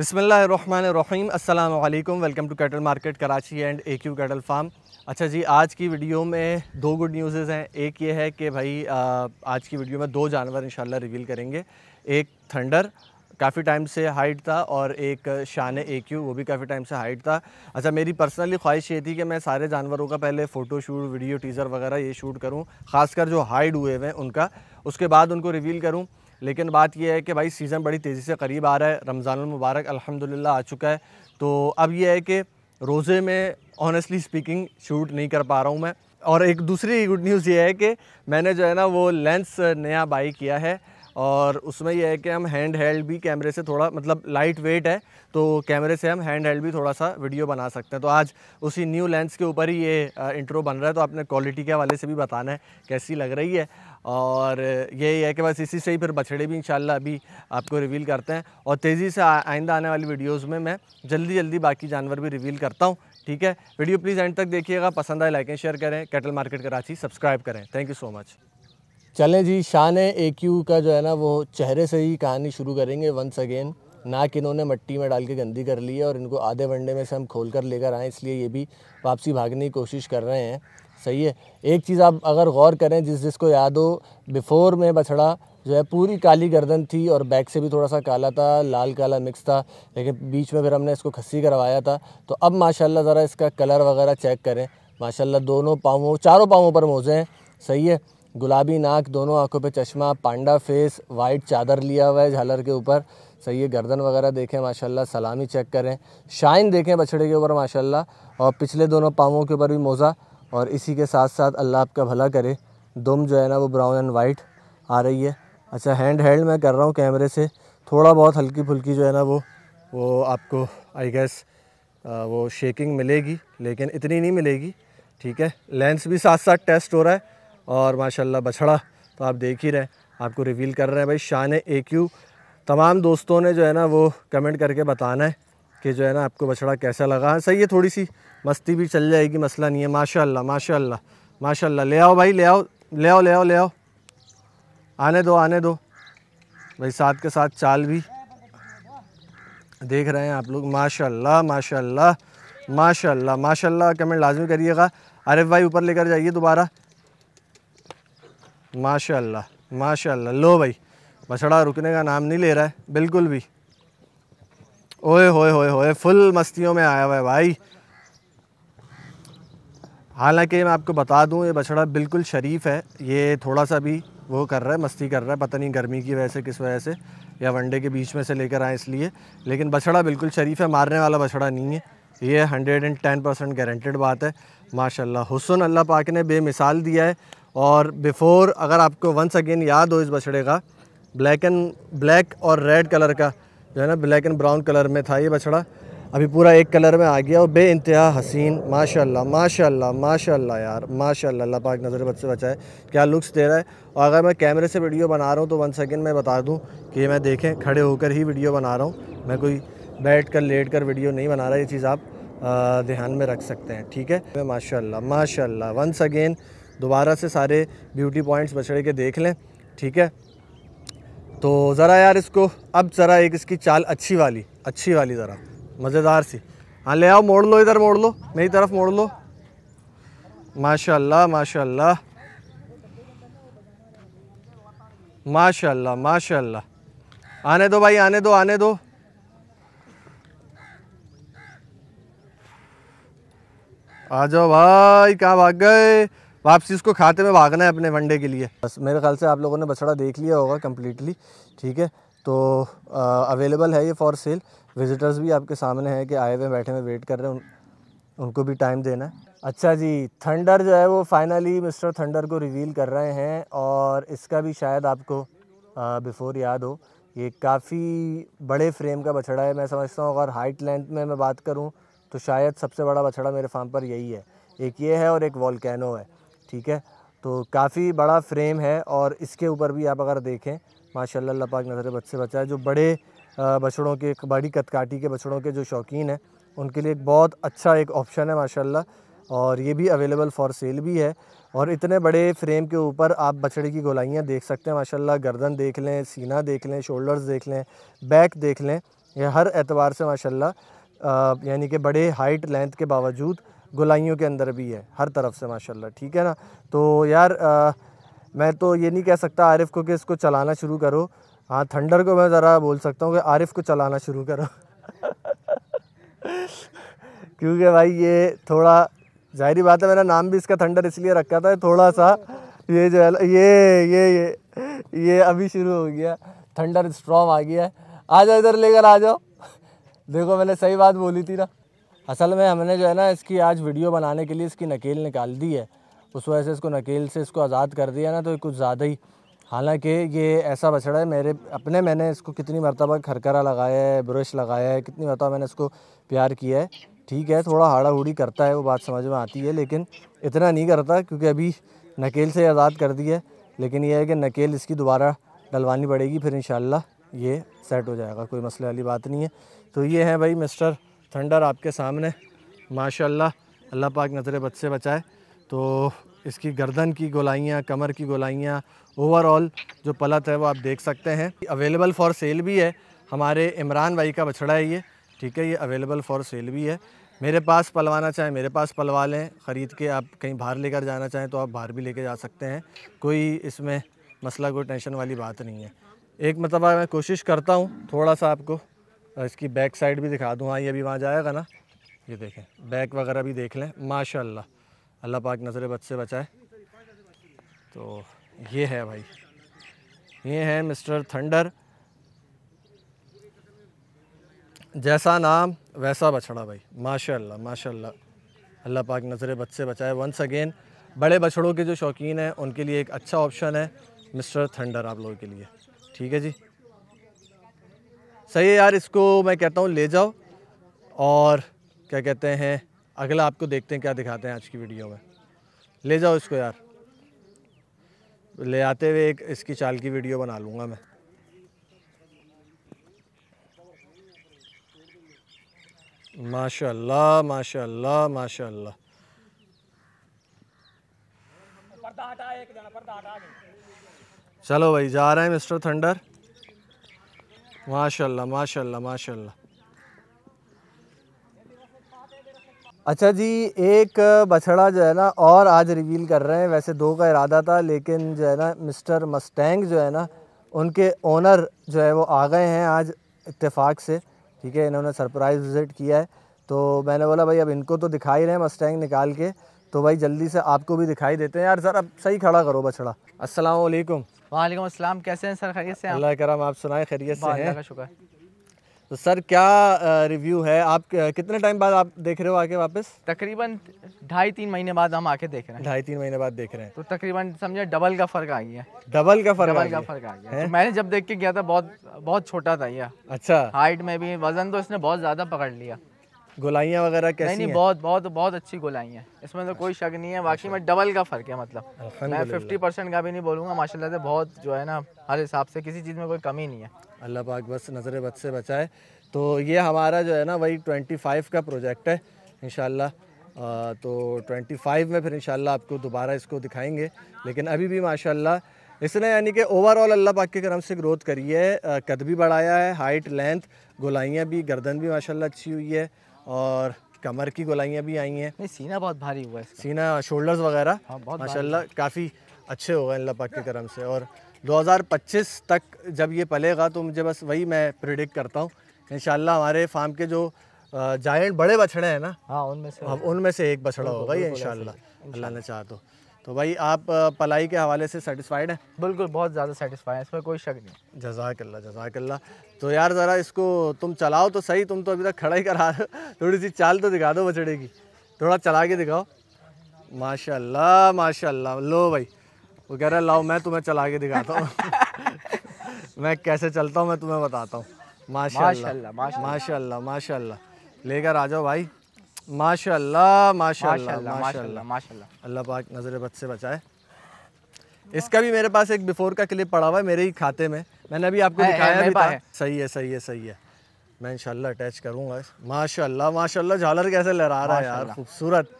बसमीम अल्लाम welcome to cattle market Karachi and A Q cattle farm अच्छा जी आज की वीडियो में दो गुड न्यूज़ हैं एक ये है कि भाई आज की वीडियो में दो जानवर इन रिवील करेंगे एक थंडर काफ़ी टाइम से हाइट था और एक शान ए क्यू वो भी काफ़ी टाइम से हाइट था अच्छा मेरी पर्सनली ख्वाहिश ये थी कि मैं सारे जानवरों का पहले फ़ोटो शूट वीडियो टीज़र वगैरह ये शूट करूँ ख़ासकर जो हाइड हुए हुए हैं उनका उसके बाद उनको रिवील करूँ लेकिन बात यह है कि भाई सीज़न बड़ी तेज़ी से करीब आ रहा है रमज़ानमबारक अलहमदिल्ला आ चुका है तो अब यह है कि रोज़े में ऑनेस्टली स्पीकिंग शूट नहीं कर पा रहा हूँ मैं और एक दूसरी गुड न्यूज़ ये है कि मैंने जो है ना वो लेंस नया बाई किया है और उसमें यह है कि हम हैंड हेल्ड भी कैमरे से थोड़ा मतलब लाइट वेट है तो कैमरे से हम हैंड हेल्ड भी थोड़ा सा वीडियो बना सकते हैं तो आज उसी न्यू लेंस के ऊपर ही ये इंट्रो बन रहा है तो आपने क्वालिटी के हवाले से भी बताना है कैसी लग रही है और यही है कि बस इसी से ही फिर बछड़े भी इंशाल्लाह अभी आपको रिवील करते हैं और तेज़ी से आइंदा आने वाली वीडियोज़ में मैं जल्दी जल्दी बाकी जानवर भी रिवील करता हूँ ठीक है वीडियो प्लीज़ एंड तक देखिएगा पसंद आए लाइकें शेयर करें कैटल मार्केट कराची सब्सक्राइब करें थैंक यू सो मच चलें जी शान ए क्यू का जो है ना वो चेहरे से ही कहानी शुरू करेंगे वंस अगेन ना कि इन्होंने मट्टी में डाल के गंदी कर ली है और इनको आधे वनडे में से हम खोल कर लेकर आएँ इसलिए ये भी वापसी भागने की कोशिश कर रहे हैं सही है एक चीज़ आप अगर गौर करें जिस जिसको याद हो बिफ़ोर में बछड़ा जो है पूरी काली गर्दन थी और बैक से भी थोड़ा सा काला था लाल काला मिक्स था लेकिन बीच में फिर हमने इसको खस्सी करवाया था तो अब माशाल्लाह ज़रा इसका कलर वगैरह चेक करें माशाल्लाह दोनों पाँवों चारों पाँवों पर मोज़े हैं सही है गुलाबी नाक दोनों आँखों पर चश्मा पांडा फेस वाइट चादर लिया हुआ है झालर के ऊपर सही है गर्दन वगैरह देखें माशाल्लाह सलामी चेक करें शाइन देखें बछड़े के ऊपर माशाल्लाह और पिछले दोनों पाँवों के ऊपर भी मोज़ा और इसी के साथ साथ अल्लाह आपका भला करे दुम जो है ना वो ब्राउन एंड वाइट आ रही है अच्छा हैंड हेल्ड मैं कर रहा हूँ कैमरे से थोड़ा बहुत हल्की फुल्की जो है ना वो वो आपको आई गेस वो शेकिंग मिलेगी लेकिन इतनी नहीं मिलेगी ठीक है लेंस भी साथ साथ टेस्ट हो रहा है और माशाल्लाह बछड़ा तो आप देख ही रहे हैं आपको रिवील कर रहे हैं भाई शान ए क्यू तमाम दोस्तों ने जो है ना वो कमेंट करके बताना है कि जो है ना आपको बछड़ा कैसा लगा हाँ, सही है थोड़ी सी मस्ती भी चल जाएगी मसला नहीं है माशाल्लाह माशाल्लाह माशाल्लाह ले आओ भाई ले आओ ले आओ ले आओ ले आओ आने दो आने दो भाई साथ के साथ चाल भी देख रहे हैं आप लोग माशाल्लाह माशाल्लाह माशाल्लाह माशाल्लाह कमेंट लाजमी करिएगा अरे भाई ऊपर लेकर जाइए दोबारा माशाल्लाह माशाल्लाह लो भाई बछड़ा रुकने का नाम नहीं ले रहा है बिल्कुल भी ओए होए होए होए फुल मस्तियों में आया हुआ है भाई हालांकि मैं आपको बता दूं ये बछड़ा बिल्कुल शरीफ है ये थोड़ा सा भी वो कर रहा है मस्ती कर रहा है पता नहीं गर्मी की वजह से किस वजह से या वनडे के बीच में से लेकर आए इसलिए लेकिन बछड़ा बिल्कुल शरीफ है मारने वाला बछड़ा नहीं है ये hundred and ten percent guaranteed बात है माशाल्लाह हुसन अल्लाह पाक ने बेमिसाल दिया है और बिफ़ोर अगर आपको वंस अगेन याद हो इस बछड़े का ब्लैक एंड ब्लैक और रेड कलर का जो है ना ब्लैक एंड ब्राउन कलर में था ये बछड़ा अभी पूरा एक कलर में आ गया और बे इंतहा हसीन माशाल्लाह माशाल्लाह माशाल्लाह यार माशाल्लाह अल्लाह पाक नज़र बच से बचाए क्या लुक्स दे रहा है और अगर मैं कैमरे से वीडियो बना रहा हूँ तो वन सेकंड मैं बता दूँ कि मैं देखें खड़े होकर ही वीडियो बना रहा हूँ मैं कोई बैठ कर लेट कर वीडियो नहीं बना रहा ये चीज़ आप ध्यान में रख सकते हैं ठीक है माशा माशा वंस अगेन दोबारा से सारे ब्यूटी पॉइंट्स बछड़े के देख लें ठीक है तो ज़रा यार इसको अब ज़रा एक इसकी चाल अच्छी वाली अच्छी वाली ज़रा मज़ेदार सी हाँ ले आओ मोड़ लो इधर मोड़ लो मेरी तरफ मोड़ लो माशाल्लाह माशाल्लाह माशाल्लाह माशाल्लाह आने दो भाई आने दो आने दो आ जाओ भाई कहाँ भाग गए वापसी उसको खाते में भागना है अपने वनडे के लिए बस मेरे ख्याल से आप लोगों ने बछड़ा देख लिया होगा कम्प्लीटली ठीक है तो अवेलेबल है ये फॉर सेल विजिटर्स भी आपके सामने हैं कि आए हुए बैठे हुए वेट कर रहे हैं उन, उनको भी टाइम देना है अच्छा जी थंडर जो है वो फाइनली मिस्टर थंडर को रिवील कर रहे हैं और इसका भी शायद आपको बिफ़ोर याद हो ये काफ़ी बड़े फ्रेम का बछड़ा है मैं समझता हूँ अगर हाइट लेंथ में मैं बात करूँ तो शायद सबसे बड़ा बछड़ा मेरे फार्म पर यही है एक ये है और एक वॉलकैनो है ठीक है तो काफ़ी बड़ा फ्रेम है और इसके ऊपर भी आप अगर देखें माशाल्लाह पाक नज़र बच से बचा है जो बड़े बछड़ों के बड़ी कतकाटी के बछड़ों के जो शौकीन हैं उनके लिए एक बहुत अच्छा एक ऑप्शन है माशाल्लाह और ये भी अवेलेबल फॉर सेल भी है और इतने बड़े फ्रेम के ऊपर आप बछड़े की गोलाइयाँ देख सकते हैं माशाल्लाह गर्दन देख लें सीना देख लें शोल्डर्स देख लें बैक देख लें यह हर एतवार से माशाल्लाह यानी कि बड़े हाइट लेंथ के बावजूद गुलाइयों के अंदर भी है हर तरफ से माशाल्लाह ठीक है ना तो यार आ, मैं तो ये नहीं कह सकता आरिफ़ को कि इसको चलाना शुरू करो हाँ थंडर को मैं ज़रा बोल सकता हूँ कि आरिफ़ को चलाना शुरू करो क्योंकि भाई ये थोड़ा जाहरी बात है मेरा नाम भी इसका थंडर इसलिए रखा था थोड़ा सा ये जो है ये ये ये ये अभी शुरू हो गया थंडर स्ट्रॉम आ गया है आ जाओ इधर लेकर आ जाओ देखो मैंने सही बात बोली थी ना असल में हमने जो है ना इसकी आज वीडियो बनाने के लिए इसकी नकेल निकाल दी है उस वजह से इसको नकेल से इसको आज़ाद कर दिया ना तो कुछ ज़्यादा ही हालांकि ये ऐसा बछड़ा है मेरे अपने मैंने इसको कितनी मरतबा खरकरा लगाया है ब्रश लगाया है कितनी मरतबा मैंने इसको प्यार किया है ठीक है थोड़ा हाड़ा हूड़ी करता है वो बात समझ में आती है लेकिन इतना नहीं करता क्योंकि अभी नकेल से आज़ाद कर दी है लेकिन यह है कि नकेल इसकी दोबारा डलवानी पड़ेगी फिर इन ये सेट हो जाएगा कोई मसले वाली बात नहीं है तो ये है भाई मिस्टर थंडर आपके सामने माशाल्लाह अल्लाह पाक नजर बद से बचाए तो इसकी गर्दन की गोलाइयाँ कमर की गोलाइयाँ ओवरऑल जो पलत है वो आप देख सकते हैं अवेलेबल फॉर सेल भी है हमारे इमरान भाई का बछड़ा है ये ठीक है ये अवेलेबल फॉर सेल भी है मेरे पास पलवाना चाहें मेरे पास पलवा लें ख़रीद के आप कहीं बाहर लेकर जाना चाहें तो आप बाहर भी लेकर जा सकते हैं कोई इसमें मसला कोई टेंशन वाली बात नहीं है एक मतलब मैं कोशिश करता हूँ थोड़ा सा आपको और इसकी बैक साइड भी दिखा दूँ हाँ ये अभी वहाँ जाएगा ना ये देखें बैक वगैरह भी देख लें माशा अल्लाह पाक नज़र बद से बचाए तो ये है भाई ये है मिस्टर थंडर जैसा नाम वैसा बछड़ा भाई माशाल्लाह माशाल्लाह अल्लाह पाक नज़र बद से बचाए वंस अगेन बड़े बछड़ों के जो शौकीन हैं उनके लिए एक अच्छा ऑप्शन है मिस्टर थंडर आप लोगों के लिए ठीक है जी सही है यार इसको मैं कहता हूँ ले जाओ और क्या कहते हैं अगला आपको देखते हैं क्या दिखाते हैं आज की वीडियो में ले जाओ इसको यार ले आते हुए एक इसकी चाल की वीडियो बना लूँगा मैं माशाल्लाह माशाल्लाह माशाल्लाह चलो भाई जा रहे हैं मिस्टर थंडर माशाल्लाह माशाल्लाह माशाल्लाह अच्छा जी एक बछड़ा जो है ना और आज रिवील कर रहे हैं वैसे दो का इरादा था लेकिन जो है ना मिस्टर मस्टैंग जो है ना उनके ओनर जो है वो आ गए हैं आज इत्तेफाक से ठीक है इन्होंने सरप्राइज़ विज़िट किया है तो मैंने बोला भाई अब इनको तो दिखा ही रहे हैं मस्टैंग निकाल के तो भाई जल्दी से आपको भी दिखाई देते हैं यार सर अब सही खड़ा करो बछड़ा असलकुम वालेकुम अस्सलाम कैसे हैं सर खैरियत से हैं अल्लाह करम आप सुनाए खैरियत से हैं शुक्र तो सर क्या रिव्यू है आप कितने टाइम बाद आप देख रहे हो आके वापस तकरीबन ढाई तीन महीने बाद हम आके देख रहे हैं ढाई तीन महीने बाद देख रहे हैं तो तकरीबन समझे डबल का फर्क आ गया डबल का फर्क डबल का फर्क आ गया तो मैंने जब देख के गया था बहुत बहुत छोटा था यह अच्छा हाइट में भी वजन तो इसने बहुत ज्यादा पकड़ लिया गोलाइयाँ वगैरह कैसी नहीं नहीं बहुत बहुत बहुत अच्छी है इसमें तो कोई शक नहीं है बाकी अच्छा। में डबल का फ़र्क है मतलब मैं फिफ्टी परसेंट का भी नहीं बोलूँगा माशाल्लाह से बहुत जो है ना हर हिसाब से किसी चीज़ में कोई कमी नहीं है अल्लाह पाक बस नज़र बद से बचाए तो ये हमारा जो है ना वही ट्वेंटी का प्रोजेक्ट है इन तो फाइव में फिर इन आपको दोबारा इसको दिखाएंगे लेकिन अभी भी माशा इसने यानी कि ओवरऑल अल्लाह पाक के करम से ग्रोथ करी है कद भी बढ़ाया है हाइट लेंथ गोलाइयाँ भी गर्दन भी माशाल्लाह अच्छी हुई है और कमर की गोलाइयाँ भी आई हैं सीना बहुत भारी हुआ है सीना शोल्डर्स वगैरह हाँ, माशाल्लाह काफ़ी अच्छे हो गए अल्लाह पाक के करम से और 2025 तक जब ये पलेगा तो मुझे बस वही मैं प्रिडिक्ट करता हूँ इन हमारे फार्म के जो जायंट बड़े बछड़े हैं ना हाँ उनमें से उनमें से एक बछड़ा होगा ये इन अल्लाह ने चाह तो तो भाई आप पलाई के हवाले से सेटिस्फाइड हैं बिल्कुल बहुत ज़्यादा सेटिस्फाइड है इसमें कोई शक नहीं जजाकल्ला जजाकल्ला तो यार ज़रा इसको तुम चलाओ तो सही तुम तो अभी तक खड़ा ही करा रहे हो थोड़ी सी चाल तो दिखा दो बछड़े की थोड़ा चला के दिखाओ माशाल्लाह माशाल्लाह लो भाई वो कह रहा लाओ मैं तुम्हें चला के दिखाता हूँ मैं कैसे चलता हूँ मैं तुम्हें बताता हूँ माशा माशाल्लाह माशाल्लाह माशाल्लाह लेकर आ जाओ भाई माशाल्लाह माशाल्लाह माशाल्लाह माशाल्लाह अल्लाह पाक नज़र बद से बचाए इसका भी मेरे पास एक बिफोर का क्लिप पड़ा हुआ है मेरे ही खाते में मैंने अभी आपको दिखाया सही है सही है सही है मैं इंशाल्लाह अटैच करूँगा माशाल्लाह माशाल्लाह झालर कैसे लहरा रहा है यार खूबसूरत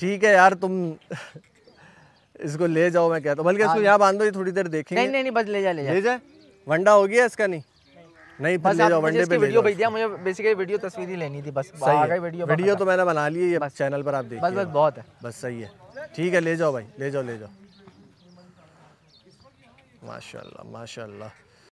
ठीक है यार तुम इसको ले जाओ मैं कहता हूँ बल्कि इसको हाँ। यहाँ बांध दो ये थोड़ी देर देखेंगे नहीं नहीं बस ले जा ले जा वंडा हो गया इसका नहीं नहीं बस आप मुझे पे वीडियो भेज दिया मुझे बेसिकली वीडियो तस्वीर ही लेनी थी बस आ गई वीडियो वीडियो तो मैंने बना ली है बस चैनल पर आप देखिए बस बस बहुत है बस सही है ठीक है ले जाओ भाई ले जाओ ले जाओ माशाल्लाह माशाल्लाह